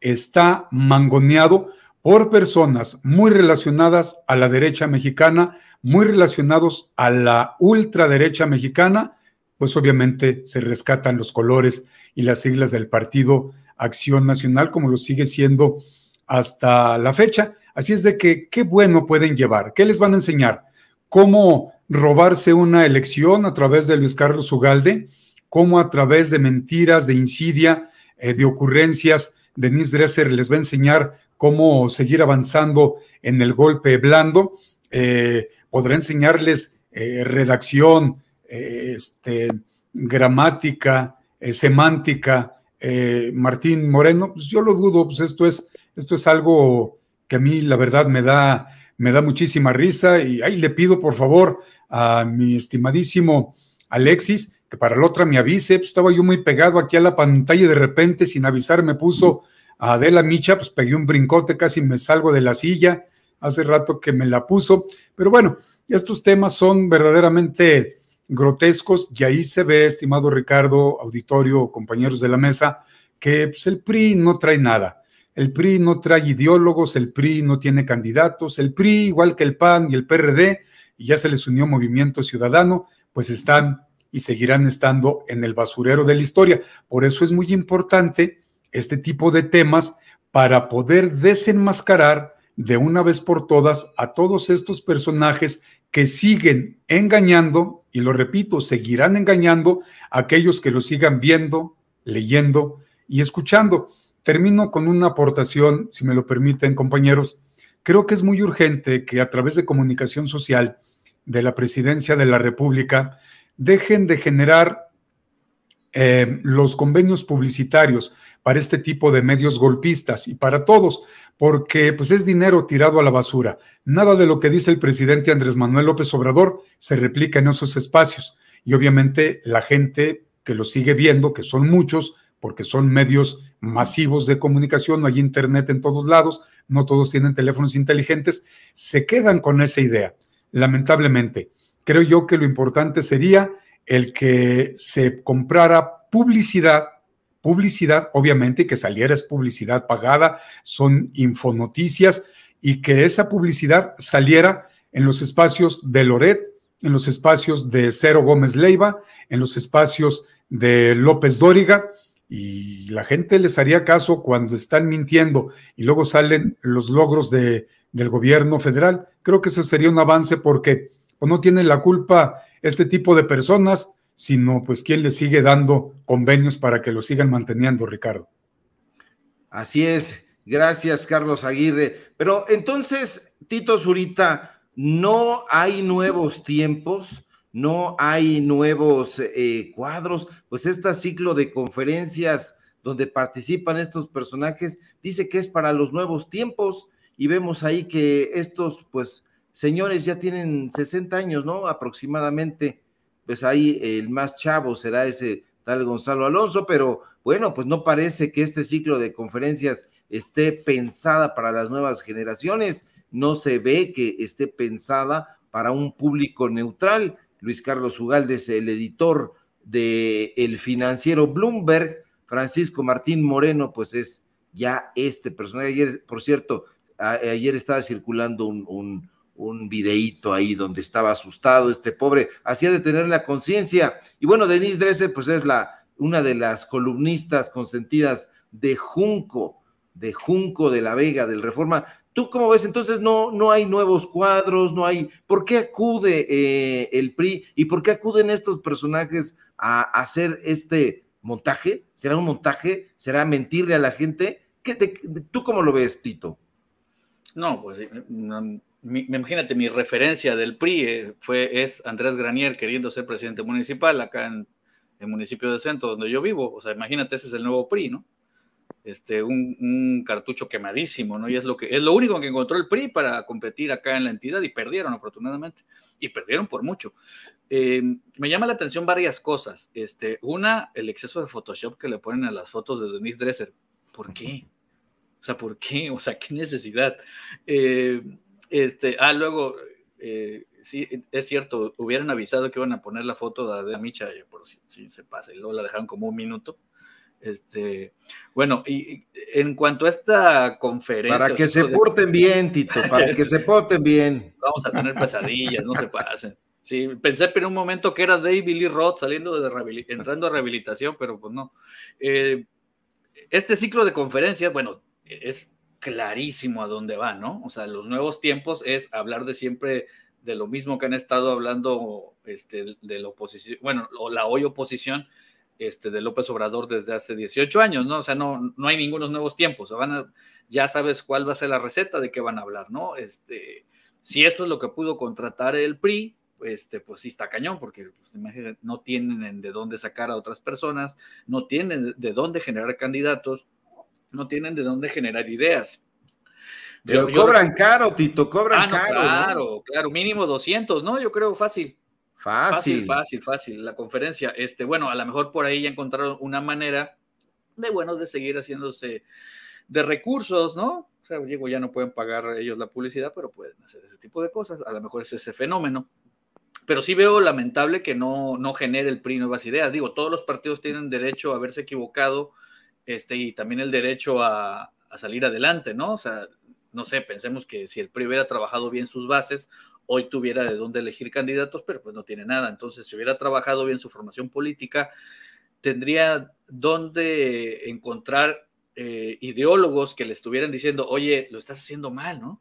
está mangoneado por personas muy relacionadas a la derecha mexicana, muy relacionados a la ultraderecha mexicana, pues obviamente se rescatan los colores y las siglas del partido Acción Nacional, como lo sigue siendo hasta la fecha. Así es de que, qué bueno pueden llevar, qué les van a enseñar, cómo robarse una elección a través de Luis Carlos Ugalde, cómo a través de mentiras, de insidia, eh, de ocurrencias, Denise Dresser les va a enseñar cómo seguir avanzando en el golpe blando. Eh, podrá enseñarles eh, redacción, eh, este, gramática, semántica. Martín Moreno, pues yo lo dudo, pues esto es, esto es algo que a mí la verdad me da, me da muchísima risa y ahí le pido por favor a mi estimadísimo Alexis que para la otra me avise, pues estaba yo muy pegado aquí a la pantalla y de repente sin avisar me puso a Adela Micha, pues pegué un brincote, casi me salgo de la silla, hace rato que me la puso, pero bueno, estos temas son verdaderamente grotescos y ahí se ve, estimado Ricardo, auditorio, compañeros de la mesa, que pues, el PRI no trae nada. El PRI no trae ideólogos, el PRI no tiene candidatos, el PRI, igual que el PAN y el PRD, y ya se les unió Movimiento Ciudadano, pues están y seguirán estando en el basurero de la historia. Por eso es muy importante este tipo de temas para poder desenmascarar de una vez por todas a todos estos personajes que siguen engañando, y lo repito, seguirán engañando a aquellos que lo sigan viendo, leyendo y escuchando. Termino con una aportación, si me lo permiten, compañeros. Creo que es muy urgente que a través de comunicación social de la Presidencia de la República dejen de generar eh, los convenios publicitarios para este tipo de medios golpistas y para todos, porque pues es dinero tirado a la basura. Nada de lo que dice el presidente Andrés Manuel López Obrador se replica en esos espacios y obviamente la gente que lo sigue viendo, que son muchos, porque son medios masivos de comunicación, no hay internet en todos lados, no todos tienen teléfonos inteligentes, se quedan con esa idea, lamentablemente creo yo que lo importante sería el que se comprara publicidad, publicidad, obviamente que saliera es publicidad pagada, son infonoticias, y que esa publicidad saliera en los espacios de Loret, en los espacios de Cero Gómez Leiva, en los espacios de López Dóriga, y la gente les haría caso cuando están mintiendo y luego salen los logros del gobierno federal. Creo que ese sería un avance porque o no tiene la culpa este tipo de personas, sino pues quien les sigue dando convenios para que lo sigan manteniendo, Ricardo. Así es, gracias Carlos Aguirre. Pero entonces, Tito Zurita, no hay nuevos tiempos, no hay nuevos eh, cuadros, pues este ciclo de conferencias donde participan estos personajes, dice que es para los nuevos tiempos y vemos ahí que estos pues señores ya tienen 60 años, ¿no? Aproximadamente, pues ahí el más chavo será ese tal Gonzalo Alonso, pero bueno, pues no parece que este ciclo de conferencias esté pensada para las nuevas generaciones, no se ve que esté pensada para un público neutral. Luis Carlos es el editor de El Financiero Bloomberg, Francisco Martín Moreno, pues es ya este personaje. Ayer, por cierto, ayer estaba circulando un un videíto ahí donde estaba asustado este pobre, hacía de tener la conciencia. Y bueno, Denise Dresser, pues es la, una de las columnistas consentidas de Junco, de Junco de la Vega, del Reforma. ¿Tú cómo ves? Entonces no, no hay nuevos cuadros, no hay... ¿Por qué acude eh, el PRI y por qué acuden estos personajes a hacer este montaje? ¿Será un montaje? ¿Será mentirle a la gente? ¿Qué ¿Tú cómo lo ves, Tito? No, pues eh, me imagínate, mi referencia del PRI eh, fue, es Andrés Granier queriendo ser presidente municipal acá en el municipio de Centro, donde yo vivo. O sea, imagínate, ese es el nuevo PRI, ¿no? Este, un, cartucho quemadísimo, ¿no? Y es lo, que, es lo único que encontró el PRI para competir acá en la entidad y perdieron, afortunadamente, y perdieron por mucho. Eh, me llama la atención varias cosas. Este, una, el exceso de Photoshop que le ponen a las fotos de Denise Dresser. ¿Por qué? O sea, ¿por qué? O sea, ¿qué necesidad? Eh, este, ah, luego, eh, sí, es cierto, hubieran avisado que iban a poner la foto de Adela eh, por si, se pasa, y luego la dejaron como un minuto. Este, bueno, y, en cuanto a esta conferencia. Para que se porten bien, Tito, para que se porten bien. Vamos a tener pesadillas, no se pasen. Sí, pensé en un momento que era David Lee Roth saliendo de entrando a rehabilitación, pero pues no. Eh, este ciclo de conferencias, bueno, es clarísimo a dónde va, ¿no? O sea, los nuevos tiempos es hablar de siempre de lo mismo que han estado hablando este, de la oposición, bueno, la hoy oposición este, de López Obrador desde hace 18 años, ¿no? O sea, no, no hay ningunos nuevos tiempos, van ya sabes cuál va a ser la receta de qué van a hablar, ¿no? Este, si eso es lo que pudo contratar el PRI, este, pues sí está cañón, porque pues, imagínate, no tienen de dónde sacar a otras personas, no tienen de dónde generar candidatos, no tienen de dónde generar ideas. Pero, cobran caro, Tito, cobran ah, caro. Claro, claro, mínimo 200, ¿no? Yo creo fácil. Fácil. Fácil, fácil, La conferencia, este, bueno, a lo mejor por ahí ya encontraron una manera de, bueno, de seguir haciéndose de recursos, ¿no? O sea, ya no pueden pagar ellos la publicidad, pero pueden hacer ese tipo de cosas. A lo mejor es ese fenómeno. Pero sí veo lamentable que no, no genere el PRI nuevas ideas. Digo, todos los partidos tienen derecho a haberse equivocado este, y también el derecho a, salir adelante, ¿no? O sea, no sé, pensemos que si el PRI hubiera trabajado bien sus bases, hoy tuviera de dónde elegir candidatos, pero pues no tiene nada. Entonces, si hubiera trabajado bien su formación política, tendría dónde encontrar eh, ideólogos que le estuvieran diciendo, oye, lo estás haciendo mal, ¿no?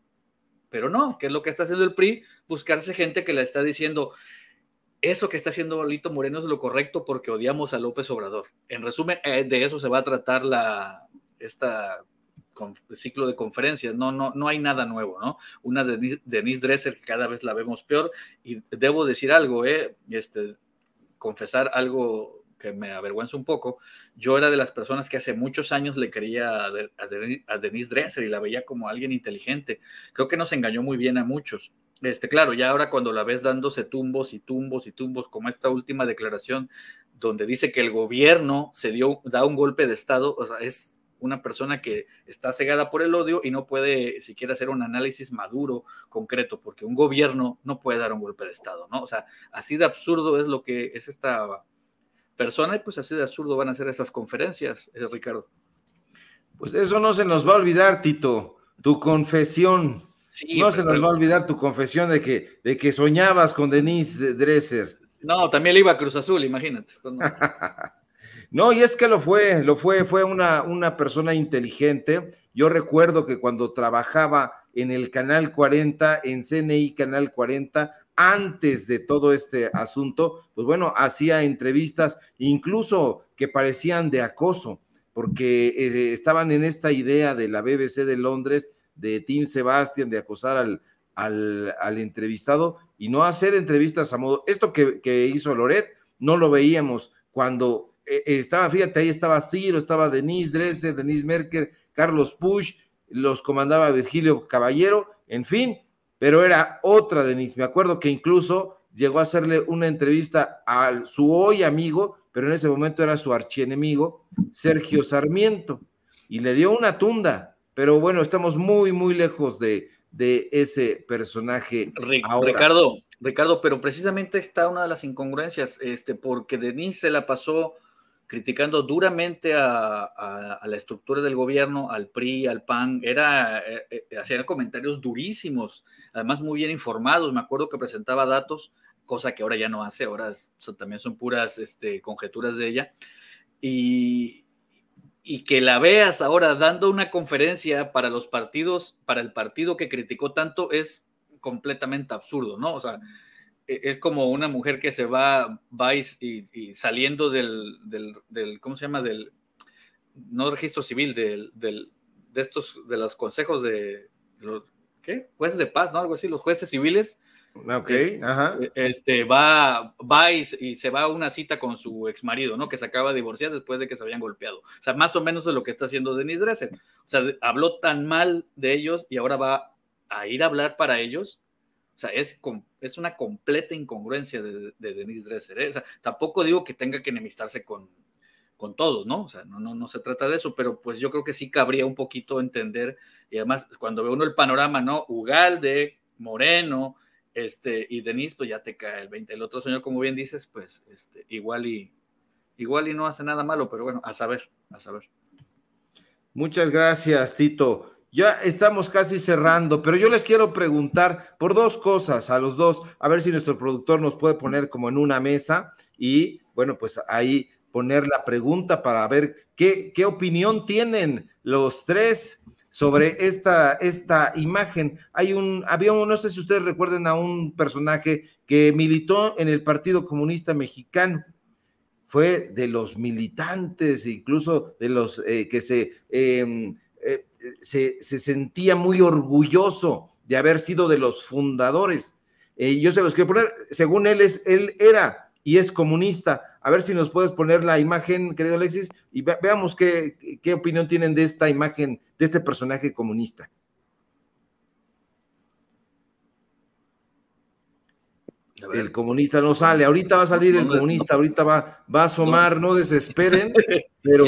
Pero no, ¿qué es lo que está haciendo el PRI? Buscarse gente que le está diciendo, eso que está haciendo Lito Moreno es lo correcto porque odiamos a López Obrador. En resumen, eh, de eso se va a tratar la, esta ciclo de conferencias, no, no, no hay nada nuevo, ¿no? Una de Denise Dresser que cada vez la vemos peor y debo decir algo, ¿eh? Este, confesar algo que me avergüenza un poco, yo era de las personas que hace muchos años le quería a, a Denise Dresser y la veía como alguien inteligente. Creo que nos engañó muy bien a muchos. Este, claro, ya ahora cuando la ves dándose tumbos y tumbos y tumbos, como esta última declaración donde dice que el gobierno se dio, da un golpe de Estado, o sea, es una persona que está cegada por el odio y no puede siquiera hacer un análisis maduro, concreto, porque un gobierno no puede dar un golpe de Estado, ¿no? O sea, así de absurdo es lo que es esta persona y pues así de absurdo van a ser esas conferencias, eh, Ricardo. Pues eso no se nos va a olvidar, Tito, tu confesión no se nos va a olvidar tu confesión de que, de que soñabas con Denise Dresser. No, también le iba a Cruz Azul, imagínate. no, y es que lo fue, lo fue, fue una, una persona inteligente. Yo recuerdo que cuando trabajaba en el Canal 40, en CNI Canal 40, antes de todo este asunto, pues bueno, hacía entrevistas incluso que parecían de acoso, porque eh, estaban en esta idea de la BBC de Londres de Tim Sebastian de acosar al, al, entrevistado y no hacer entrevistas a modo. Esto que, hizo Loret no lo veíamos cuando eh, estaba, fíjate, ahí estaba Ciro, estaba Denise Dresser, Denise Merker, Carlos Push, los comandaba Virgilio Caballero, en fin, pero era otra Denise. Me acuerdo que incluso llegó a hacerle una entrevista a su hoy amigo, pero en ese momento era su archienemigo, Sergio Sarmiento, y le dio una tunda pero bueno, estamos muy, muy lejos de, ese personaje. Ricardo, Ricardo, pero precisamente está una de las incongruencias, este, porque Denise se la pasó criticando duramente a, la estructura del gobierno, al PRI, al PAN, era, eh, eh, eh, comentarios durísimos, además muy bien informados, me acuerdo que presentaba datos, cosa que ahora ya no hace, ahora también son puras este, conjeturas de ella, y, y que la veas ahora dando una conferencia para los partidos, para el partido que criticó tanto, es completamente absurdo, ¿no? O sea, e, es como una mujer que se va, va y, saliendo del, del, ¿cómo se llama? Del, no registro civil, del, del, de estos, de los consejos de, los, ¿qué? Jueces de paz, ¿no? Algo así, los jueces civiles, Ah, ok, e, este, va, va y, se va a una cita con su ex marido, ¿no? Que se acaba de divorciar después de que se habían golpeado. O sea, más o menos es lo que está haciendo Denis Dresser. O sea, habló tan mal de ellos y ahora va a ir a hablar para ellos. O sea, es, es una completa incongruencia de, de Denise Dresser. ¿eh? tampoco digo que tenga que enemistarse con, con todos, ¿no? O sea, no, no, no se trata de eso, pero pues yo creo que sí cabría un poquito entender. Y además, cuando ve uno el panorama, ¿no? Ugalde, Moreno, este, y Denis pues ya te cae el 20. El otro señor, como bien dices, pues este, igual y igual y no hace nada malo, pero bueno, a saber, a saber. Muchas gracias, Tito. Ya estamos casi cerrando, pero yo les quiero preguntar por dos cosas a los dos, a ver si nuestro productor nos puede poner como en una mesa y, bueno, pues ahí poner la pregunta para ver qué, qué opinión tienen los tres sobre esta, esta imagen. Hay un, había no sé si ustedes recuerden a un personaje que militó en el Partido Comunista Mexicano. Fue de los militantes, incluso de los eh, que em, eh, se, se, sentía muy orgulloso de haber sido de los fundadores. Eh, yo se los quiero poner, según él, es, él era y es comunista, a ver si nos puedes poner la imagen, querido Alexis, y veamos qué, qué opinión tienen de esta imagen, de este personaje comunista. El comunista no sale, ahorita va a salir el comunista, ahorita va, va a asomar, no desesperen, pero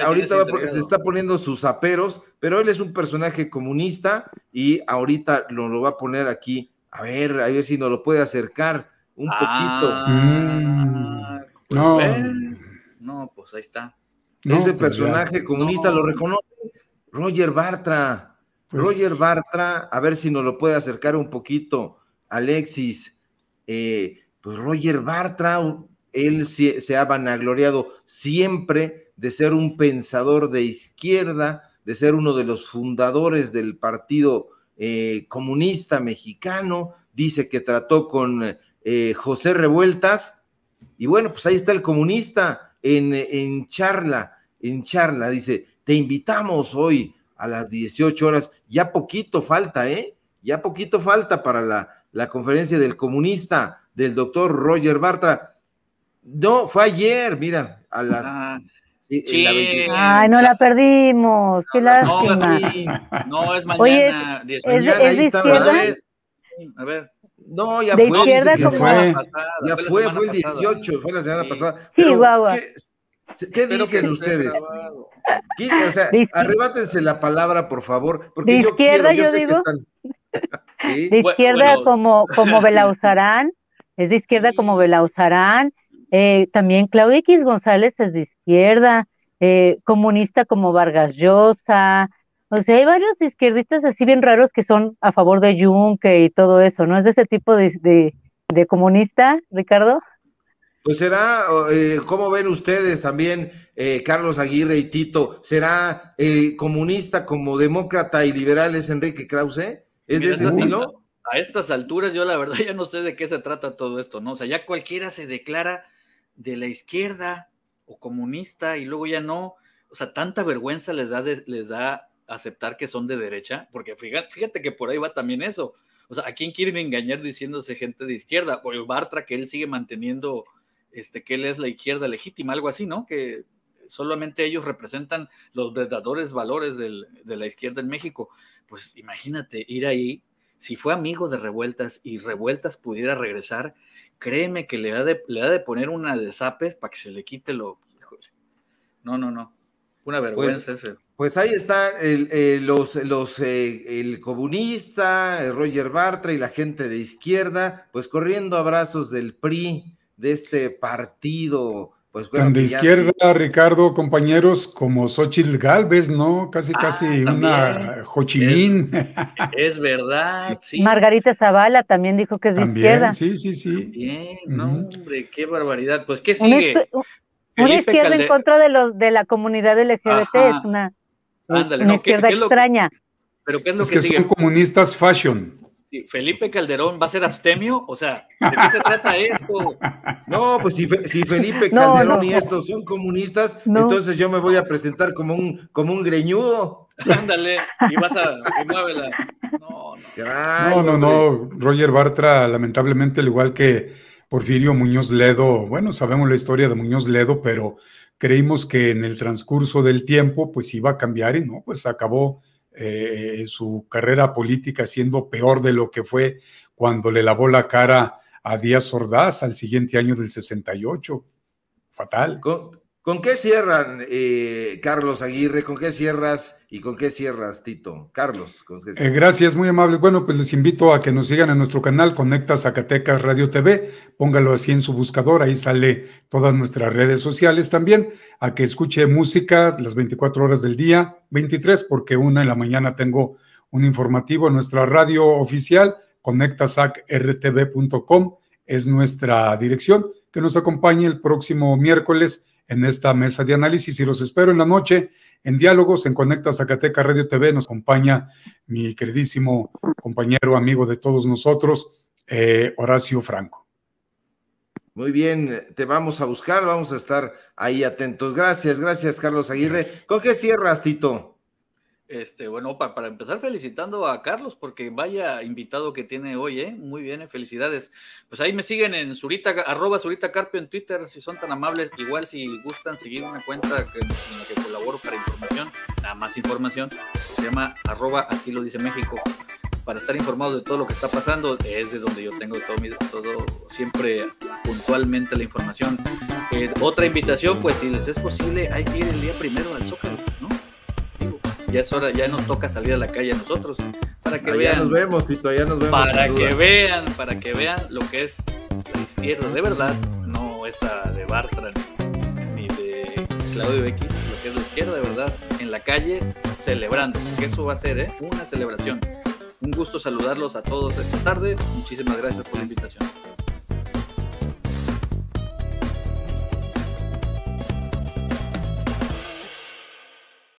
ahorita se está poniendo sus aperos, pero él es un personaje comunista y ahorita lo, lo va a poner aquí, a ver, a ver si nos lo puede acercar un poquito. Ah, mm. pues no. pues ahí está. Ese pues personaje comunista lo reconoce Roger Bartra. Pues Roger Bartra, a ver si nos lo puede acercar un poquito, Alexis. Eh, pues Roger Bartra, él se, ha vanagloriado siempre de ser un pensador de izquierda, de ser uno de los fundadores del Partido eh, Comunista Mexicano. Dice que trató con eh, José Revueltas. Y bueno, pues ahí está el comunista en, en charla, en charla. Dice, te invitamos hoy a las 18 horas. Ya poquito falta, ¿eh? Ya poquito falta para la, conferencia del comunista, del doctor Roger Bartra. No, fue ayer, mira, a las... Ah. Ay, no la perdimos, qué no, No, es mañana. ahí A ver. No, ya fue. ya fue, ya fue, fue, fue el 18, fue la semana pasada. sí, guau, ¿Qué, qué dicen ustedes? ¿Qué, o sea, arrebátense la palabra, por favor. Porque de yo izquierda, quiero, yo, yo digo. están... ¿Sí? De izquierda como, como Belauzarán, es de izquierda como Belauzarán. Eh, también Claudia X González es de izquierda, eh, comunista como Vargas Llosa, o sea, hay varios izquierdistas así bien raros que son a favor de Juncker y todo eso, ¿no? Es de ese tipo de, comunista, Ricardo. Pues será, eh, ¿cómo ven ustedes también, eh, Carlos Aguirre y Tito? ¿Será eh, comunista como demócrata y liberal es Enrique Krause? ¿Es de ese estilo? A estas alturas yo la verdad ya no sé de qué se trata todo esto, ¿no? O sea, ya cualquiera se declara de la izquierda o comunista y luego ya no, o sea, tanta vergüenza les da, les da aceptar que son de derecha, porque fíjate, que por ahí va también eso. O sea, ¿a quién quieren engañar diciéndose gente de izquierda? O el Bartra que él sigue manteniendo este, que él es la izquierda legítima, algo así, ¿no? Que solamente ellos representan los verdaderos valores de la izquierda en México. Pues imagínate ir ahí, si fue amigo de Revueltas y Revueltas pudiera regresar, créeme que le ha de, poner una de zapes para que se le quite lo... No, no, no. Una pues vergüenza ese. Pues ahí está el, eh, los, los eh, el comunista, eh, Roger Bartra y la gente de izquierda, pues corriendo abrazos del PRI, de este partido. Pues, de izquierda, Ricardo, compañeros, como Xochitl Galvez, ¿no? Casi, ah, casi una Jochimín. Es, verdad, Margarita Zavala también dijo que es de izquierda. Sí, sí, sí. Bien, no, hombre, qué barbaridad. Pues, ¿qué sigue? Una, izquierda en contra de, los, de la comunidad LGBT es una Ah, ándale, no, izquierda ¿qué, extraña. pero ¿qué es lo que, son comunistas fashion. Felipe Calderón va a ser abstemio, o sea, ¿de qué se trata esto? No, pues si, Felipe Calderón y estos son comunistas, entonces yo me voy a presentar como un, como un greñudo. Ándale, y vas a, y muévela. No, no. no, no, Roger Bartra, lamentablemente, al igual que Porfirio Muñoz Ledo, bueno, sabemos la historia de Muñoz Ledo, pero creímos que en el transcurso del tiempo pues iba a cambiar y no, pues acabó eh, su carrera política siendo peor de lo que fue cuando le lavó la cara a Díaz Ordaz al siguiente año del 68. Fatal. ¿Con qué cierran, eh, Carlos Aguirre? ¿Con qué cierras y con qué cierras, Tito? Carlos. ¿con qué eh, gracias, muy amable. Bueno, pues les invito a que nos sigan en nuestro canal Conecta Zacatecas Radio TV. Póngalo así en su buscador, ahí sale todas nuestras redes sociales también. A que escuche música las 24 horas del día, 23, porque una en la mañana tengo un informativo en nuestra radio oficial, conectasacrtv.com es nuestra dirección. Que nos acompañe el próximo miércoles en esta mesa de análisis y los espero en la noche en Diálogos en Conecta Zacateca Radio TV. Nos acompaña mi queridísimo compañero, amigo de todos nosotros, eh, Horacio Franco. Muy bien, te vamos a buscar, vamos a estar ahí atentos. Gracias, gracias, Carlos Aguirre. ¿Con qué cierras, Tito? Este, bueno, para, empezar felicitando a Carlos, porque vaya invitado que tiene hoy, ¿eh? Muy bien, eh, felicidades. Pues ahí me siguen en surita arroba Zurita Carpio en Twitter, si son tan amables, igual si gustan seguir una cuenta que, en la que colaboro para información, nada más información, se llama arroba así lo dice México, para estar informado de todo lo que está pasando, es de donde yo tengo todo, todo siempre puntualmente la información. Eh, otra invitación, pues si les es posible, hay que ir el día primero al Zócalo, ¿no? ya es hora, ya nos toca salir a la calle a nosotros. Para que vean. nos vemos, Tito, nos vemos. Para que vean, para que vean lo que es la izquierda de verdad, no esa de Bartra ni de Claudio X, lo que es la izquierda de verdad, en la calle celebrando, Porque eso va a ser ¿eh? una celebración. Un gusto saludarlos a todos esta tarde. Muchísimas gracias por la invitación.